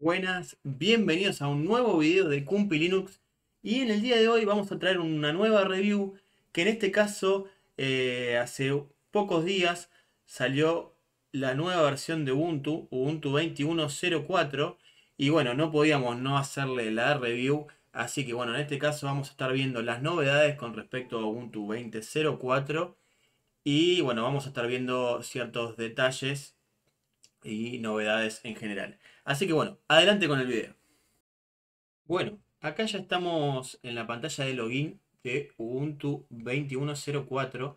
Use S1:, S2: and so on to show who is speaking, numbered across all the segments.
S1: Buenas, bienvenidos a un nuevo video de Kumpi Linux y en el día de hoy vamos a traer una nueva review que en este caso eh, hace pocos días salió la nueva versión de Ubuntu, Ubuntu 21.04 y bueno, no podíamos no hacerle la review así que bueno, en este caso vamos a estar viendo las novedades con respecto a Ubuntu 20.04 y bueno, vamos a estar viendo ciertos detalles y novedades en general. Así que bueno, adelante con el video. Bueno, acá ya estamos en la pantalla de login de Ubuntu 21.04.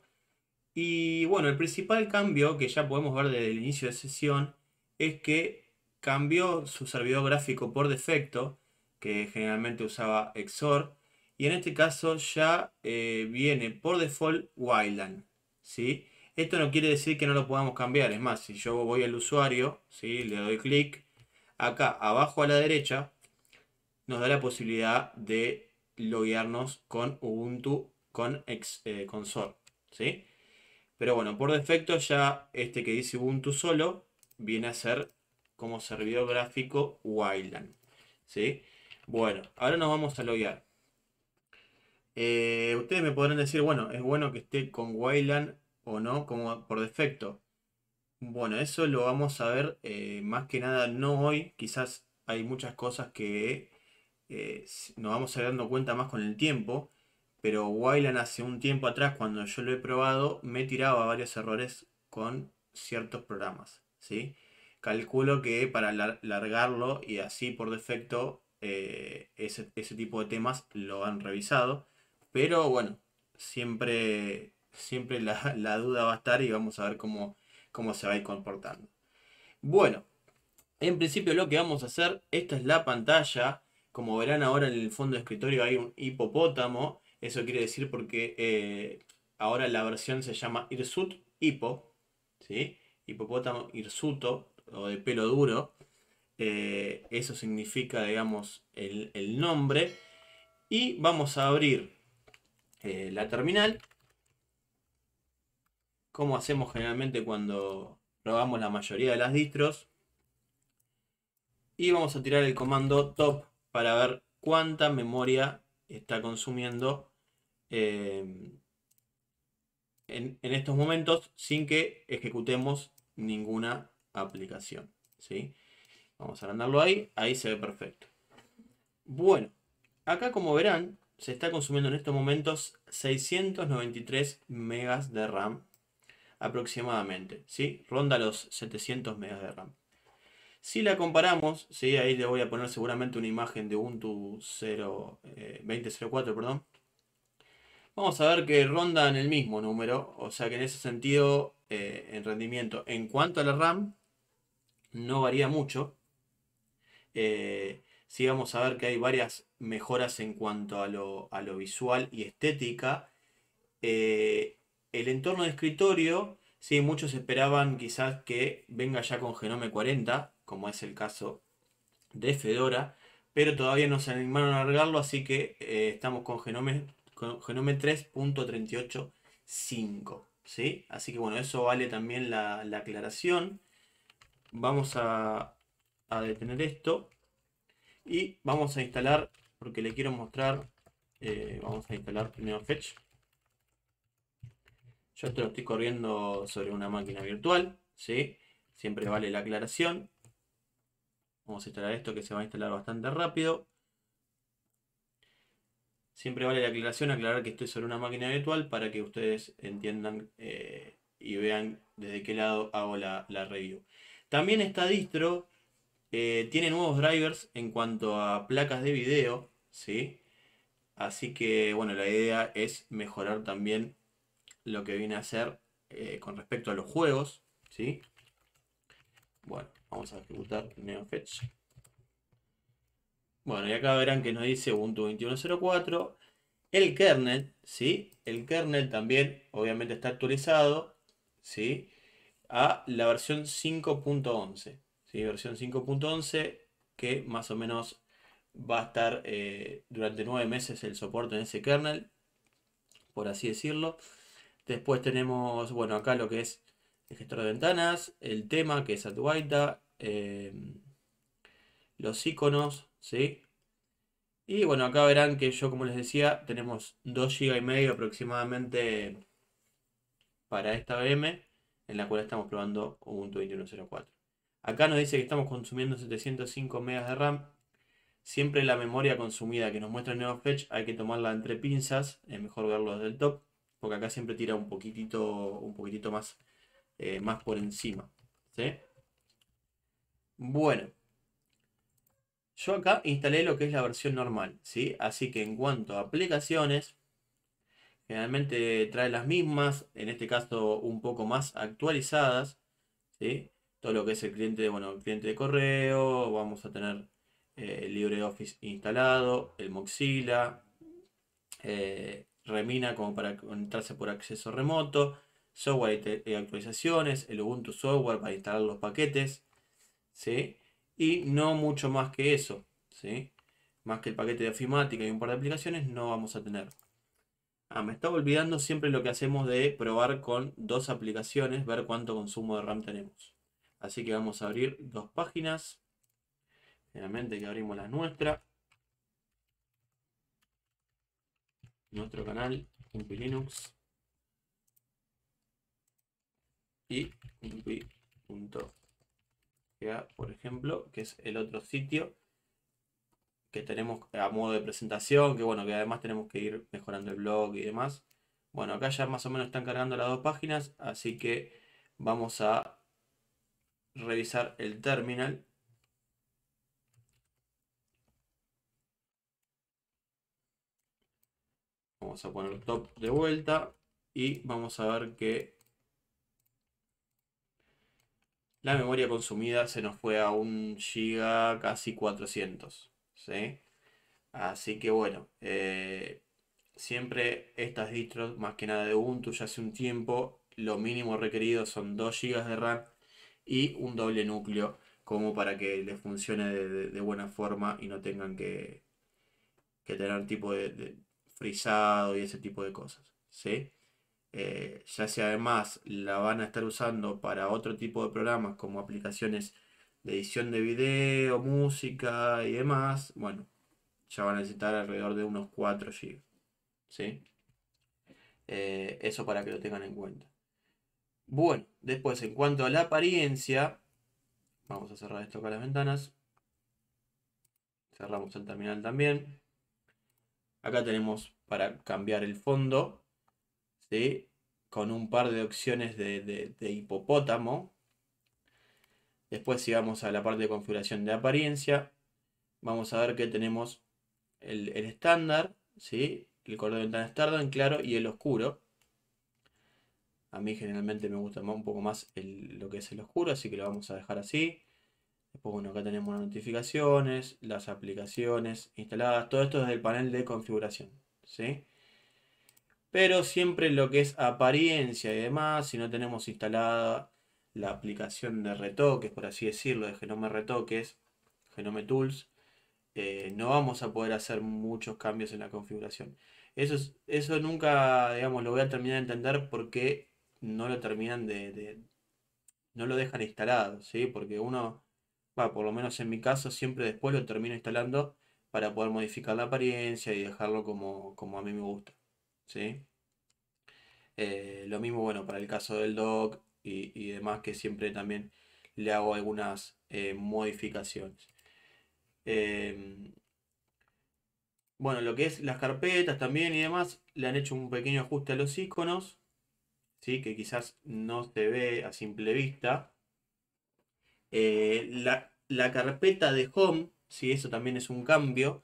S1: Y bueno, el principal cambio que ya podemos ver desde el inicio de sesión es que cambió su servidor gráfico por defecto, que generalmente usaba XOR, y en este caso ya eh, viene por default Wildland. ¿sí? Esto no quiere decir que no lo podamos cambiar, es más, si yo voy al usuario, ¿sí? le doy clic, acá abajo a la derecha, nos da la posibilidad de loguearnos con Ubuntu con ex, eh, con ¿sí? Pero bueno, por defecto ya este que dice Ubuntu solo viene a ser como servidor gráfico Wildland. ¿sí? Bueno, ahora nos vamos a loguear. Eh, ustedes me podrán decir, bueno, es bueno que esté con Wayland o no, como por defecto. Bueno, eso lo vamos a ver eh, más que nada no hoy, quizás hay muchas cosas que eh, nos vamos a ir dando cuenta más con el tiempo, pero Wayland hace un tiempo atrás, cuando yo lo he probado, me tiraba varios errores con ciertos programas, ¿sí? Calculo que para largarlo y así por defecto eh, ese, tipo de temas lo han revisado, pero bueno, siempre, siempre la duda va a estar y vamos a ver cómo cómo se va a ir comportando. Bueno, en principio lo que vamos a hacer, esta es la pantalla. Como verán ahora en el fondo de escritorio hay un hipopótamo. Eso quiere decir porque eh, ahora la versión se llama Irsut Hipo. ¿sí? Hipopótamo Irsuto o de pelo duro. Eh, eso significa, digamos, el, nombre. Y vamos a abrir eh, la terminal como hacemos generalmente cuando probamos la mayoría de las distros. Y vamos a tirar el comando top para ver cuánta memoria está consumiendo eh, en, estos momentos sin que ejecutemos ninguna aplicación. ¿sí? Vamos a agrandarlo ahí, ahí se ve perfecto. Bueno, acá como verán, se está consumiendo en estos momentos 693 megas de RAM aproximadamente, ¿sí? Ronda los 700 megas de RAM. Si la comparamos, ¿sí? ahí le voy a poner seguramente una imagen de Ubuntu 2004, eh, perdón. Vamos a ver que ronda en el mismo número, o sea que en ese sentido, eh, en rendimiento, en cuanto a la RAM, no varía mucho. Eh, si sí vamos a ver que hay varias mejoras en cuanto a lo, a lo visual y estética el entorno de escritorio, sí, muchos esperaban quizás que venga ya con Genome 40, como es el caso de Fedora, pero todavía no se animaron a alargarlo, así que eh, estamos con Genome, con Genome 3.385. ¿sí? Así que bueno, eso vale también la, aclaración. Vamos a, detener esto y vamos a instalar, porque le quiero mostrar, eh, vamos a instalar primero Fetch. Yo esto lo estoy corriendo sobre una máquina virtual, ¿sí? Siempre vale la aclaración. Vamos a instalar esto que se va a instalar bastante rápido. Siempre vale la aclaración, aclarar que estoy sobre una máquina virtual para que ustedes entiendan eh, y vean desde qué lado hago la, review. También esta distro eh, tiene nuevos drivers en cuanto a placas de video, ¿sí? Así que, bueno, la idea es mejorar también lo que viene a hacer eh, con respecto a los juegos, ¿sí? Bueno, vamos a ejecutar NeoFetch. Bueno, y acá verán que nos dice Ubuntu 21.04. El kernel, ¿sí? El kernel también, obviamente, está actualizado, ¿sí? A la versión 5.11, ¿sí? Versión 5.11 que más o menos va a estar eh, durante nueve meses el soporte en ese kernel, por así decirlo. Después tenemos, bueno, acá lo que es el gestor de ventanas, el tema que es Atuaita, em, los iconos, ¿sí? Y bueno, acá verán que yo, como les decía, tenemos 2 GB y medio aproximadamente para esta VM, en la cual estamos probando Ubuntu 21.04. Acá nos dice que estamos consumiendo 705 MB de RAM. Siempre la memoria consumida que nos muestra el fetch hay que tomarla entre pinzas, es mejor verlo desde el top porque acá siempre tira un poquitito, un poquitito más, eh, más por encima. Bueno, yo acá instalé lo que es la versión normal, ¿sí? Así que en cuanto a aplicaciones, generalmente trae las mismas, en este caso un poco más actualizadas, ¿sí? Todo lo que es el cliente, bueno, cliente de correo, vamos a tener eh, LibreOffice instalado, el Mozilla, eh, Remina como para conectarse por acceso remoto, software y actualizaciones, el Ubuntu Software para instalar los paquetes, Y no mucho más que eso, ¿sí? Más que el paquete de ofimática y un par de aplicaciones no vamos a tener. Ah, me estaba olvidando siempre lo que hacemos de probar con dos aplicaciones, ver cuánto consumo de RAM tenemos. Así que vamos a abrir dos páginas. Finalmente que abrimos la nuestra. Nuestro canal, compilinux, Linux y ya por ejemplo, que es el otro sitio que tenemos a modo de presentación, que bueno, que además tenemos que ir mejorando el blog y demás. Bueno, acá ya más o menos están cargando las dos páginas, así que vamos a revisar el terminal Vamos a poner top de vuelta y vamos a ver que la memoria consumida se nos fue a un giga casi 400. Así que bueno, eh, siempre estas distros, más que nada de Ubuntu, ya hace un tiempo, lo mínimo requerido son 2 gigas de RAM y un doble núcleo como para que les funcione de, buena forma y no tengan que tener tipo de, y ese tipo de cosas. Eh, ya si además la van a estar usando para otro tipo de programas como aplicaciones de edición de video, música y demás, bueno, ya van a necesitar alrededor de unos 4 GB. ¿sí? Eh, eso para que lo tengan en cuenta. Bueno, después en cuanto a la apariencia, vamos a cerrar esto acá las ventanas. Cerramos el terminal también. Acá tenemos para cambiar el fondo, con un par de opciones de, hipopótamo. Después si vamos a la parte de configuración de apariencia, vamos a ver que tenemos el, estándar, ¿sí? el color de ventana estándar en claro y el oscuro. A mí generalmente me gusta un poco más lo que es el oscuro, así que lo vamos a dejar así. Después, bueno, acá tenemos las notificaciones, las aplicaciones instaladas, todo esto desde el panel de configuración, ¿sí? Pero siempre lo que es apariencia y demás, si no tenemos instalada la aplicación de retoques, por así decirlo, de Genome Retoques, Genome Tools, eh, no vamos a poder hacer muchos cambios en la configuración. Eso, eso nunca, digamos, lo voy a terminar de entender porque no lo terminan de... de no lo dejan instalado, ¿sí? Porque uno por lo menos en mi caso, siempre después lo termino instalando para poder modificar la apariencia y dejarlo como, a mí me gusta. Eh, lo mismo, bueno, para el caso del dock y, demás, que siempre también le hago algunas eh, modificaciones. Em, bueno, lo que es las carpetas también y demás, le han hecho un pequeño ajuste a los iconos, ¿sí? que quizás no se ve a simple vista. Eh, la, carpeta de home, Si eso también es un cambio,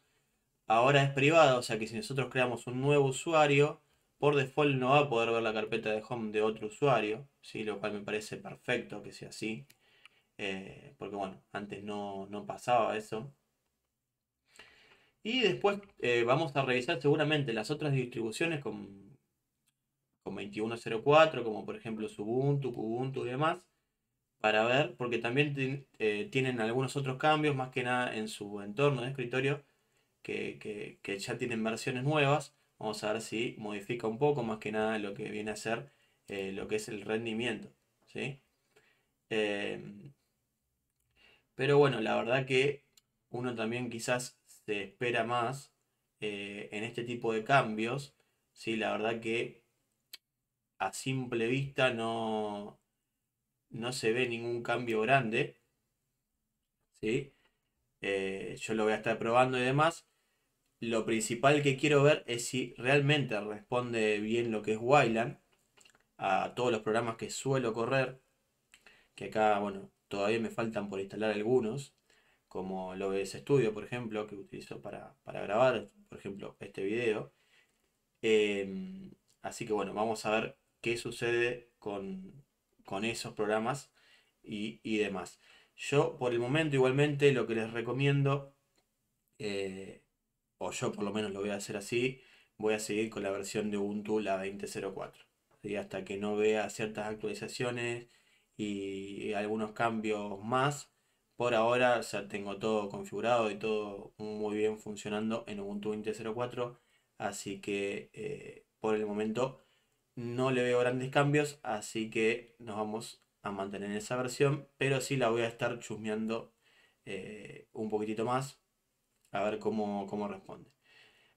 S1: ahora es privada, o sea que si nosotros creamos un nuevo usuario, por default no va a poder ver la carpeta de home de otro usuario, si lo cual me parece perfecto que sea así, eh, porque bueno, antes no, pasaba eso. Y después eh, vamos a revisar seguramente las otras distribuciones con, con 21.04, como por ejemplo Ubuntu, Kubuntu y demás, para ver, porque también eh, tienen algunos otros cambios, más que nada en su entorno de escritorio, que, ya tienen versiones nuevas. Vamos a ver si modifica un poco, más que nada lo que viene a ser eh, lo que es el rendimiento. Em, pero bueno, la verdad que uno también quizás se espera más eh, en este tipo de cambios. ¿sí? La verdad que a simple vista no, no se ve ningún cambio grande. ¿sí? Eh, yo lo voy a estar probando y demás. Lo principal que quiero ver es si realmente responde bien lo que es Wayland a todos los programas que suelo correr. Que acá, bueno, todavía me faltan por instalar algunos, como lo OBS Studio, por ejemplo, que utilizo para, grabar, por ejemplo, este video. Em, así que bueno, vamos a ver qué sucede con, con esos programas y, demás. Yo por el momento igualmente lo que les recomiendo, eh, o yo por lo menos lo voy a hacer así, voy a seguir con la versión de Ubuntu la 20.04. y Hasta que no vea ciertas actualizaciones y algunos cambios más. Por ahora ya tengo todo configurado y todo muy bien funcionando en Ubuntu 20.04. Así que eh, por el momento no le veo grandes cambios, así que nos vamos a mantener en esa versión, pero sí la voy a estar chusmeando eh, un poquitito más, a ver cómo, cómo responde.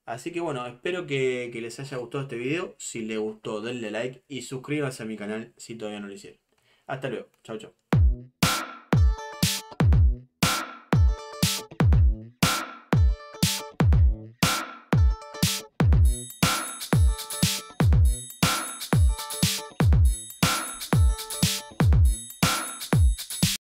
S1: Así que bueno, espero que, les haya gustado este video, si les gustó denle like y suscríbanse a mi canal si todavía no lo hicieron. Hasta luego, chao chao.